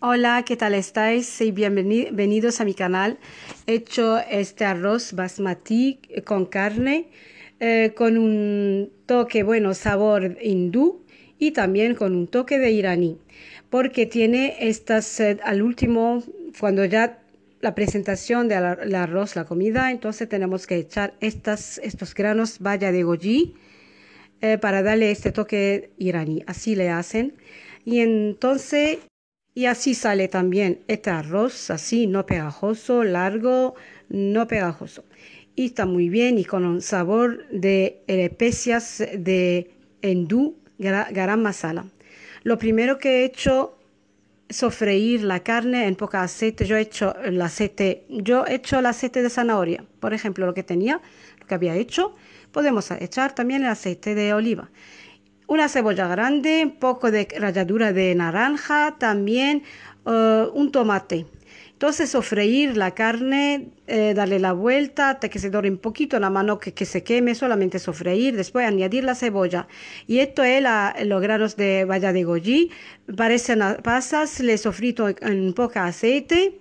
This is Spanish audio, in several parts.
Hola, ¿qué tal estáis? Y bienvenidos a mi canal. He hecho este arroz basmati eh, con carne, eh, con un toque, bueno, sabor hindú y también con un toque de iraní, porque tiene estas, al último, cuando ya la presentación del arroz, la comida, entonces tenemos que echar estas, estos granos vaya de goji eh, para darle este toque iraní. Así le hacen. Y entonces y así sale también este arroz, así, no pegajoso, largo, no pegajoso. Y está muy bien y con un sabor de especias de endu garam masala. Lo primero que he hecho sofreír la carne en poca aceite. Yo he hecho el aceite, yo he hecho el aceite de zanahoria, por ejemplo, lo que tenía, lo que había hecho. Podemos echar también el aceite de oliva una cebolla grande, un poco de ralladura de naranja, también eh, un tomate. Entonces, sofreír la carne, eh, darle la vuelta hasta que se dore un poquito la mano que, se queme, solamente sofreír, después añadir la cebolla. Y esto es la, los granos de valla de goji, parecen pasas, le sofrito en poco aceite,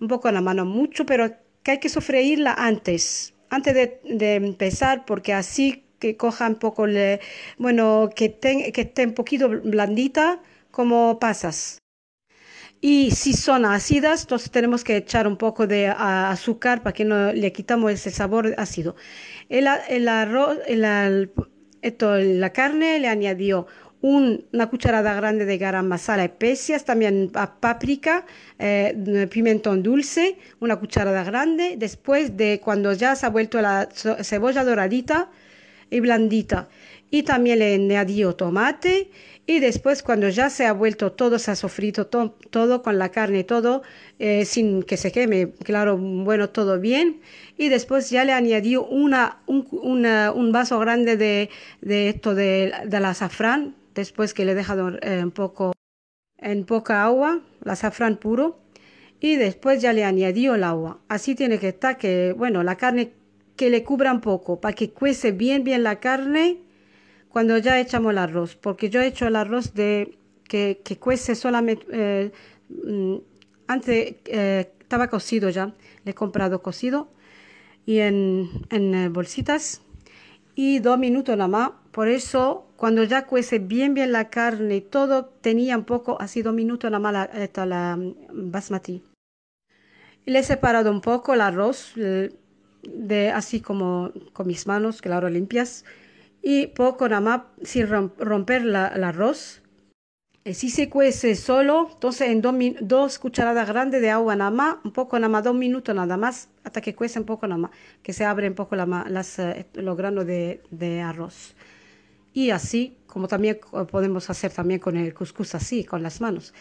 un poco en la mano mucho, pero que hay que sofreírla antes, antes de empezar, porque así que coja un poco, le, bueno, que ten, que un poquito blandita, como pasas. Y si son ácidas, entonces tenemos que echar un poco de azúcar para que no le quitamos ese sabor ácido. El, arroz, la carne le añadió una cucharada grande de garam masala especias, también páprica, eh, pimentón dulce, una cucharada grande. Después de cuando ya se ha vuelto la cebolla doradita, y blandita. Y también le añadió tomate y después cuando ya se ha vuelto todo, se ha sofrito todo con la carne, todo eh, sin que se queme, claro, bueno, todo bien. Y después ya le añadió una, un, vaso grande de, esto de, del azafrán, después que le he dejado eh, un poco, en poca agua, la azafrán puro. Y después ya le añadió el agua. Así tiene que estar que, bueno, la carne que le cubra un poco, para que cuece bien, bien la carne cuando ya echamos el arroz, porque yo he hecho el arroz de que, que cuece solamente, eh, mm, antes eh, estaba cocido ya, le he comprado cocido y en, eh, bolsitas y dos minutos nada más, por eso cuando ya cuece bien bien la carne y todo tenía un poco, así dos minutos nada más la, la mm, basmati. Le he separado un poco el arroz, de, así como con mis manos, que claro, limpias, y poco nada más sin romper la, el arroz. Eh, si se cuece solo, entonces en dos, cucharadas grandes de agua nada más, un poco nada más, dos minutos nada más, hasta que cuece un poco nada más, que se abren un poco la, las, eh, los granos de, de arroz. Y así, como también eh, podemos hacer también con el cuscús así, con las manos.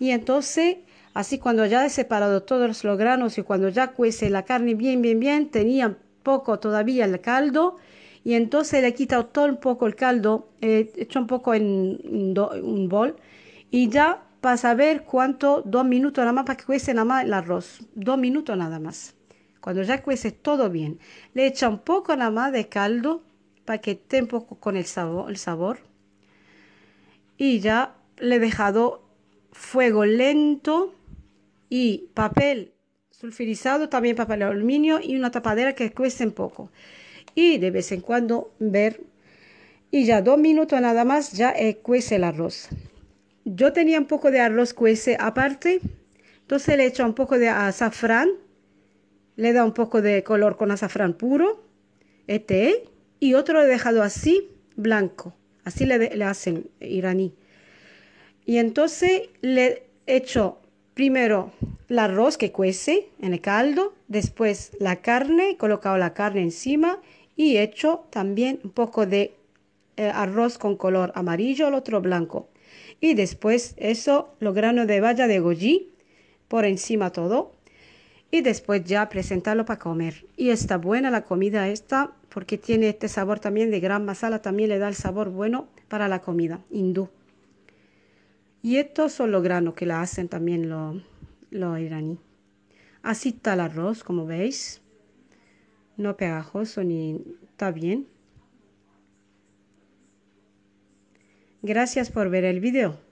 Y entonces Así cuando ya he separado todos los granos y cuando ya cuece la carne bien, bien, bien, tenía poco todavía el caldo y entonces le he quitado todo un poco el caldo, he hecho un poco en un bol y ya para saber cuánto, dos minutos nada más para que cuece nada más el arroz, dos minutos nada más. Cuando ya cuece todo bien, le echa un poco nada más de caldo para que esté un poco con el sabor, el sabor. Y ya le he dejado fuego lento y papel sulfurizado, también papel aluminio y una tapadera que cueste un poco. Y de vez en cuando ver. Y ya dos minutos nada más ya eh, cuece el arroz. Yo tenía un poco de arroz cuece aparte, entonces le echo un poco de azafrán, le da un poco de color con azafrán puro, este, y otro he dejado así, blanco, así le, le hacen iraní. Y entonces le echo Primero, el arroz que cuece en el caldo, después la carne, colocado la carne encima y hecho también un poco de eh, arroz con color amarillo, el otro blanco. Y después eso, los granos de valla de goji por encima todo. Y después ya presentarlo para comer. Y está buena la comida esta porque tiene este sabor también de gran masala, también le da el sabor bueno para la comida hindú. Y estos son los granos que la hacen también los, iraní. Así está el arroz, como veis. No pegajoso ni está bien. Gracias por ver el video.